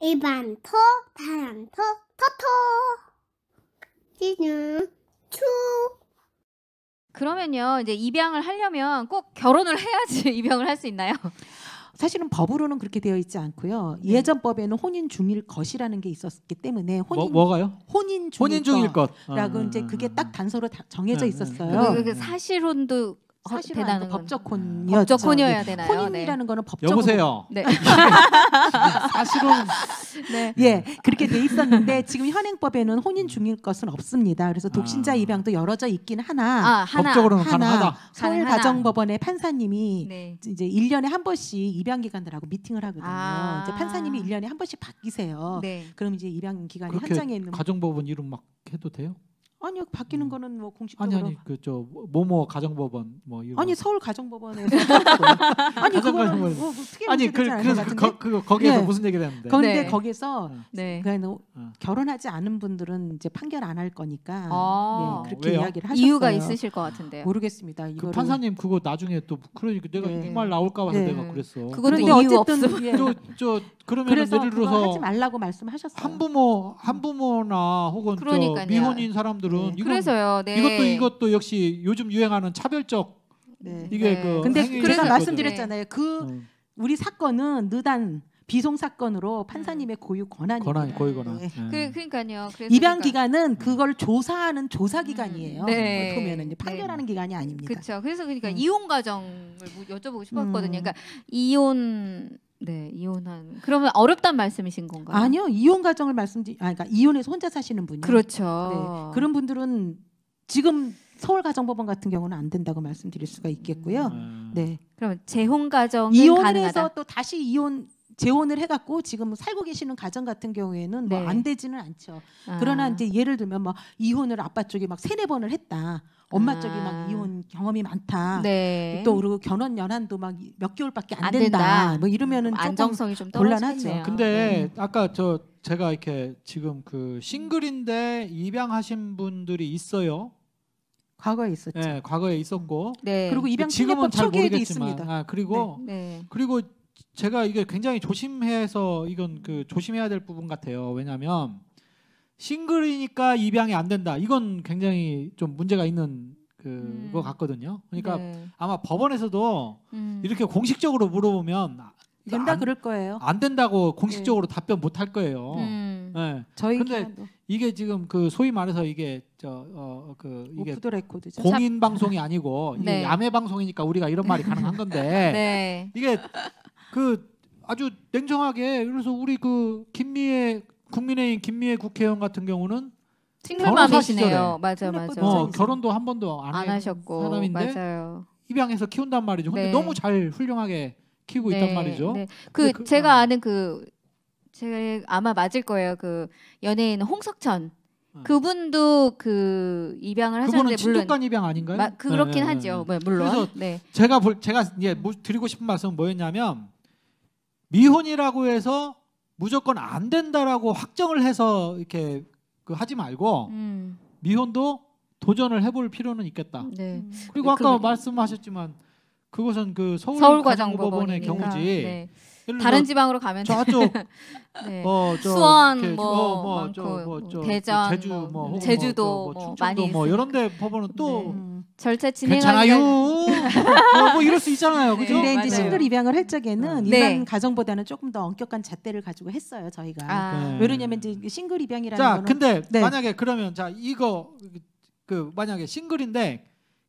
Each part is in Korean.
일반토, 바란토 토토. 지는 추. 그러면요, 이제 입양을 하려면 꼭 결혼을 해야지 입양을 할 수 있나요? 사실은 법으로는 그렇게 되어 있지 않고요. 네. 예전 법에는 혼인 중일 것이라는 게 있었기 때문에 뭐, 혼인 뭐, 가요 혼인 중일, 혼인 중일 것라고 아, 이제 그게 딱 단서로 다 정해져 네, 네. 있었어요. 그, 그 사실혼도 어, 사실은 되 법적 혼이었죠. 법적 혼이어야 네. 되나요? 혼인이라는 네. 거는 법적 여보세요. 네. 사실은 네. 예, 그렇게 돼 있었는데 지금 현행법에는 혼인 중일 것은 없습니다. 그래서 독신자 아. 입양도 열어져 있긴 하나 아, 하나. 법적으로는 하나. 가능하다. 가능 서울가정법원의 판사님이 네. 이제 1년에 한 번씩 입양 기관들하고 미팅을 하거든요. 아. 이제 판사님이 1년에 한 번씩 바뀌세요. 네. 그럼 이제 입양 기관이 그 현장에 있는 가정법원 이름 막 해도 돼요? 아니요 바뀌는 음. 거는 뭐 공식적으로 아니 아니 그 저 모모 가정법원 뭐 이런 아니 서울 가정법원에서 아니 그거는 뭐, 뭐 아니 그, 그래서 거, 그거 거기에서 네. 무슨 얘기를 하는데 그런데 네. 거기서 어. 네. 그러니까 뭐 어. 결혼하지 않은 분들은 이제 판결 안 할 거니까 아~ 네, 그렇게 왜요? 이야기를 하셨어요 이유가 있으실 것 같은데요 모르겠습니다 그 이거를... 판사님 그거 나중에 또 그러니까 내가 정말 네. 나올까 봐서 네. 내가 그랬어 그거는 이유 없음 저저 예. 그러면 예를 들어서 하지 말라고 말씀하셨어요. 한부모 한부모나 혹은 미혼인 사람들은 네. 이건, 그래서요. 네. 이것도 이것도 역시 요즘 유행하는 차별적 네. 이게 네. 그 근데 그래서 말씀드렸잖아요. 그 네. 우리 사건은 느단 비송 사건으로 네. 판사님의 고유 권한입 권한, 고유 권한. 네. 네. 그, 러니까요 입양 그러 기간은 그걸 조사하는 조사 기간이에요. 음, 네. 보면 판결하는 네. 기간이 아닙니다. 그렇죠. 그래서 그러니까 음. 이혼 과정을 뭐 여쭤보고 싶었거든요. 음. 그러니까 이혼 네, 이혼한. 그러면 어렵단 말씀이신 건가요? 아니요, 이혼 가정을 말씀드, 아, 그러니까 이혼해서 혼자 사시는 분이 그렇죠. 네, 그런 분들은 지금 서울 가정법원 같은 경우는 안 된다고 말씀드릴 수가 있겠고요. 음. 네. 그럼 재혼 가정 이혼해서 또 다시 이혼 재혼을 해갖고 지금 살고 계시는 가정 같은 경우에는 뭐안 네. 되지는 않죠. 아. 그러나 이제 예를 들면 뭐 이혼을 아빠 쪽이 막 세네 번을 했다. 엄마 쪽이 막 아. 이혼 경험이 많다. 네. 또 그리고 결혼 연한도 막 몇 개월밖에 안, 안 된다. 된다. 뭐 이러면은 안정성이 좀 곤란하죠. 근데 네. 아까 저 제가 이렇게 지금 그 싱글인데 입양하신 분들이 있어요. 과거에 있었죠. 네, 과거에 있었고. 네. 그리고 입양 지금은 잘 모르겠지만. 있습니다. 아, 그리고 네. 네. 그리고 제가 이게 굉장히 조심해서 이건 그 조심해야 될 부분 같아요. 왜냐하면 싱글이니까 입양이 안 된다. 이건 굉장히 좀 문제가 있는 그거 음. 같거든요. 그러니까 네. 아마 법원에서도 음. 이렇게 공식적으로 물어보면 된다 안, 그럴 거예요. 안 된다고 네. 공식적으로 네. 답변 못 할 거예요. 음. 네. 저희 근데 이게 지금 그 소위 말해서 이게 저 어그 뭐 이게 공인 방송이 아니고 네. 야매 방송이니까 우리가 이런 말이 가능한 건데 네. 이게 그 아주 냉정하게 그래서 우리 그 김미애 국민의힘 김미애 국회의원 같은 경우는 싱글맘이시네요. 맞아 맞아. 어, 결혼도 한 번도 안, 안 하셨고 사람인데 맞아요. 입양해서 키운단 말이죠. 근데 네. 너무 잘 훌륭하게 키우고 네. 있단 말이죠. 네. 그, 그 제가 아. 아는 그 제가 아마 맞을 거예요. 그 연예인 홍석천 네. 그분도 그 입양을 하셨는데 물론 친족간 입양 아닌가요? 마, 그렇긴 네, 네, 하죠. 뭐 물론. 그래서 제가 볼 제가 이제 뭐 드리고 싶은 말씀은 뭐였냐면 미혼이라고 해서 무조건 안 된다라고 확정을 해서 이렇게 그 하지 말고 음. 미혼도 도전을 해볼 필요는 있겠다. 네. 그리고 네, 아까 그 말씀하셨지만 그것은 그 서울 과장법원의 경우지. 네. 네. 다른 지방으로 가면 저쪽 네. 어, 저 수원 뭐, 어, 뭐, 많뭐 대전 그 제주 뭐, 뭐 제주도 뭐, 뭐, 뭐 많이 뭐 이런 데 법원은 또 음. 절차 진행 괜찮아요. 뭐, 뭐 이럴 수 있잖아요. 그죠? 근데 이제 싱글 네, 입양을 할 적에는 네. 일반 네. 가정보다는 조금 더 엄격한 잣대를 가지고 했어요, 저희가. 아. 네. 왜냐면 이제 싱글 입양이라는 자, 거는 자, 근데 만약에 그러면 자, 이거 그 만약에 싱글인데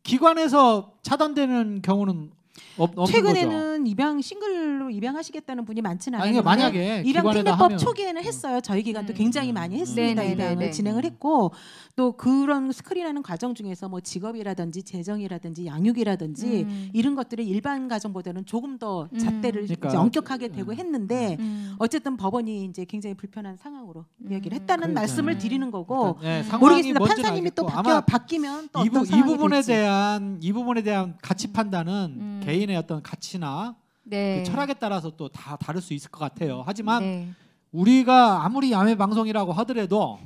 기관에서 차단되는 경우는 없, 없는 최근에는 거죠. 지금 입양 싱글로 입양하시겠다는 분이 많지는 않아요. 아니 만약에 입양 특례법 초기에는 했어요. 저희 기간도 음. 굉장히 많이 음. 했습니다. 음. 입양을 진행을 했고 또 그런 스크린하는 과정 중에서 뭐 직업이라든지 재정이라든지 양육이라든지 음. 이런 것들이 일반 가정보다는 조금 더 음. 잣대를 그러니까, 엄격하게 되고 음. 했는데 어쨌든 법원이 이제 굉장히 불편한 상황으로 이야기를 했다는 그러니 말씀을 네. 드리는 거고 그러니까, 네, 모르겠습니다. 판사님이 또 바뀌어, 바뀌면 또 이, 부, 이 부분에 될지. 대한 이 부분에 대한 가치 판단은 개인의 어떤 가치나 그 네. 그 철학에 따라서 또 다 다를 수 있을 것 같아요. 하지만 네. 우리가 아무리 야외 방송이라고 하더라도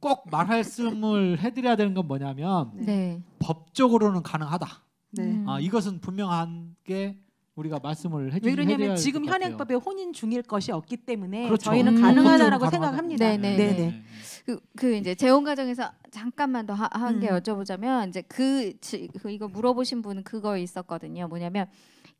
꼭 말씀을 해드려야 되는 건 뭐냐면 네. 네. 법적으로는 가능하다. 네. 음. 아, 이것은 분명한 게 우리가 말씀을 해주셔야 왜냐면 지금 현행법에 혼인 중일 것이 없기 때문에 그렇죠. 저희는 음. 가능하다라고 생각합니다. 네네. 네네. 네네. 그, 그 이제 재혼 가정에서 잠깐만 더 한게 음. 여쭤보자면 이제 그, 그 이거 물어보신 분은 그거 있었거든요. 뭐냐면,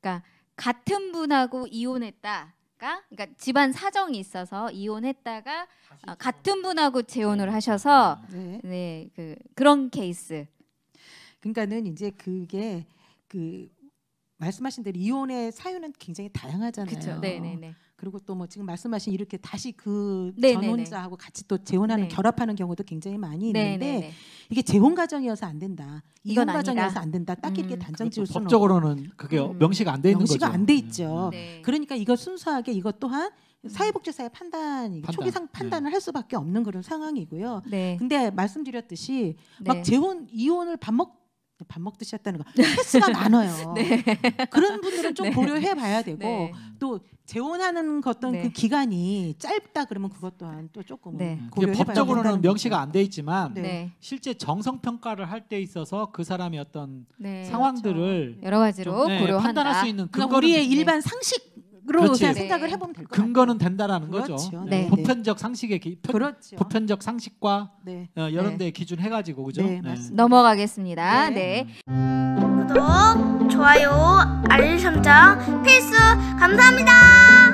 그러니까. 같은 분하고 이혼했다가 그러니까 집안 사정이 있어서 이혼했다가 어, 같은 분하고 네. 재혼을 하셔서 네. 네, 그, 그런 케이스. 그러니까는 이제 그게 그 말씀하신 대로 이혼의 사유는 굉장히 다양하잖아요. 그쵸. 네네네. 네, 네. 그리고 또 뭐 지금 말씀하신 이렇게 다시 그 네네네. 네, 네. 전혼자하고 같이 또 재혼하는 네. 결합하는 경우도 굉장히 많이 네, 있는데 네네네. 이게 재혼 가정이어서 안 된다. 이혼 아 가정이어서 안 된다. 딱 이렇게 음. 단정 지을 그러니까 수는 법적으로는 그게 음. 명시가 안 돼 있는 명시가 거죠. 명시가 안돼 있죠. 음. 네. 그러니까 이거 순수하게 이것 또한 음. 사회복지사의 판단, 판단. 초기상 판단을 네. 할 수밖에 없는 그런 상황이고요. 네. 근데 말씀드렸듯이 막 재혼 이혼을 밥먹 밥 먹듯이 했다는 거 패스가 많아요. 네. 그런 분들은 좀 네. 고려해 봐야 되고 네. 또 재혼하는 그 어떤 그 네. 기간이 짧다 그러면 그것 또한 또 조금 네. 고려해 봐야 법적으로는 명시가 안 돼 있지만 네. 네. 실제 정성 평가를 할 때 있어서 그 사람이 어떤 상황들을 그렇죠. 여러 가지로 고려한다. 판단할 수 있는 그거니까 우리의 일반 상식 그렇죠. 그렇지. 생각을 해보면 될것 같아요. 근거는 된다라는 그렇죠. 거죠. 네. 네. 보편적 네. 상식의 기, 편, 그렇죠. 보편적 상식과 네. 어, 여러 네. 기준 해가지고 그죠. 네, 네. 넘어가겠습니다. 네. 네. 구독, 좋아요, 알림 설정 필수 감사합니다.